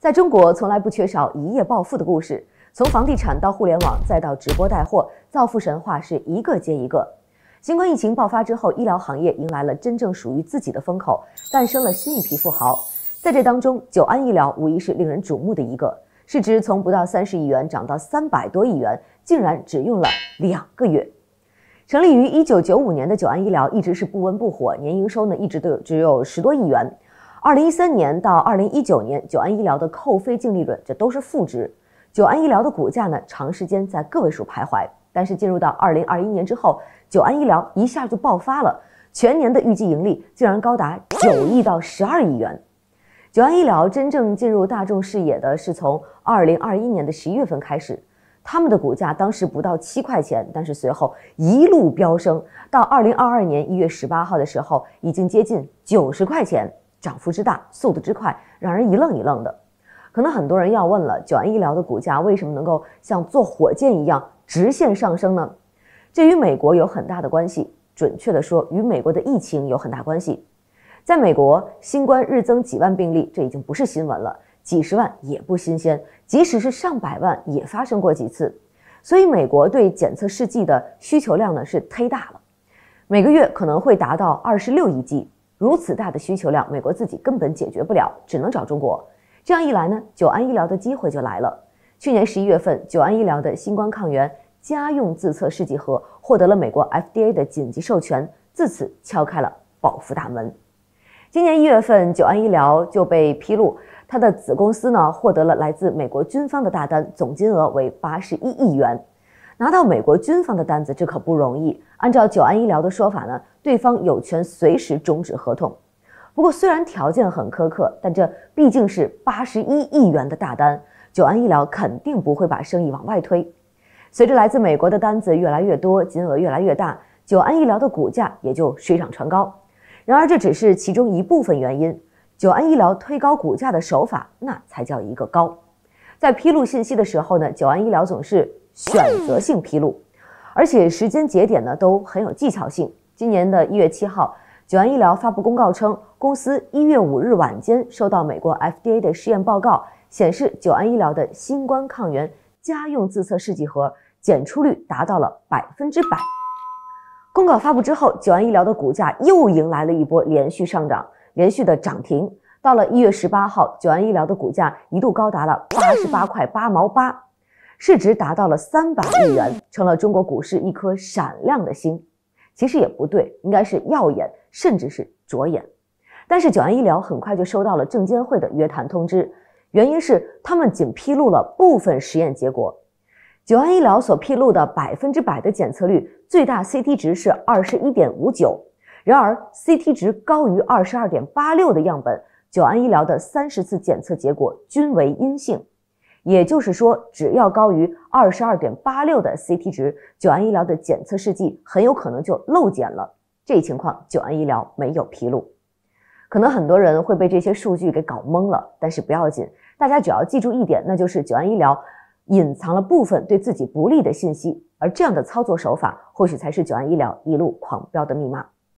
在中国，从来不缺少一夜暴富的故事。从房地产到互联网，再到直播带货，造富神话是一个接一个。新冠疫情爆发之后，医疗行业迎来了真正属于自己的风口，诞生了新一批富豪。在这当中，九安医疗无疑是令人瞩目的一个。市值从不到三十亿元涨到三百多亿元，竟然只用了两个月。成立于一九九五年的九安医疗一直是不温不火，年营收呢一直都只有十多亿元。二零一三年到二零一九年，九安医疗的扣非净利润，这都是负值。九安医疗的股价呢，长时间在个位数徘徊。但是进入到二零二一年之后，九安医疗一下就爆发了，全年的预计盈利竟然高达九亿到十二亿元。九安医疗真正进入大众视野的是从二零二一年的十一月份开始，他们的股价当时不到七块钱，但是随后一路飙升，到二零二二年一月十八号的时候，已经接近九十块钱。涨幅之大，速度之快，让人一愣一愣的。可能很多人要问了：九安医疗的股价为什么能够像坐火箭一样直线上升呢？这与美国有很大的关系，准确的说，与美国的疫情有很大关系。在美国，新冠日增几万病例，这已经不是新闻了，几十万也不新鲜，即使是上百万也发生过几次。所以，美国对检测试剂的需求量呢是忒大了，每个月可能会达到二十六亿剂。如此大的需求量，美国自己根本解决不了，只能找中国。这样一来呢，九安医疗的机会就来了。去年十一月份，九安医疗的新冠抗原家用自测试剂盒获得了美国 FDA 的紧急授权，自此敲开了保福大门。今年一月份，九安医疗就被披露，它的子公司呢获得了来自美国军方的大单，总金额为八十一亿元。拿到美国军方的单子，这可不容易。按照九安医疗的说法呢，对方有权随时终止合同。不过，虽然条件很苛刻，但这毕竟是八十一亿元的大单，九安医疗肯定不会把生意往外推。随着来自美国的单子越来越多，金额越来越大，九安医疗的股价也就水涨船高。然而，这只是其中一部分原因。九安医疗推高股价的手法，那才叫一个高。在披露信息的时候呢，九安医疗总是。选择性披露，而且时间节点呢都很有技巧性。今年的一月七号，九安医疗发布公告称，公司一月五日晚间收到美国 FDA 的试验报告，显示九安医疗的新冠抗原家用自测试剂盒检出率达到了百分之百。公告发布之后，九安医疗的股价又迎来了一波连续上涨，连续的涨停。到了一月十八号，九安医疗的股价一度高达了八十八块八毛八。市值达到了三百亿元，成了中国股市一颗闪亮的星。其实也不对，应该是耀眼，甚至是灼眼。但是九安医疗很快就收到了证监会的约谈通知，原因是他们仅披露了部分实验结果。九安医疗所披露的百分之百的检测率，最大 CT 值是二十一点五九。然而 CT 值高于二十二点八六的样本，九安医疗的三十次检测结果均为阴性。也就是说，只要高于二十二点八六的 CT 值，九安医疗的检测试剂很有可能就漏检了。这一情况，九安医疗没有披露。可能很多人会被这些数据给搞懵了，但是不要紧，大家只要记住一点，那就是九安医疗隐藏了部分对自己不利的信息，而这样的操作手法，或许才是九安医疗一路狂飙的密码。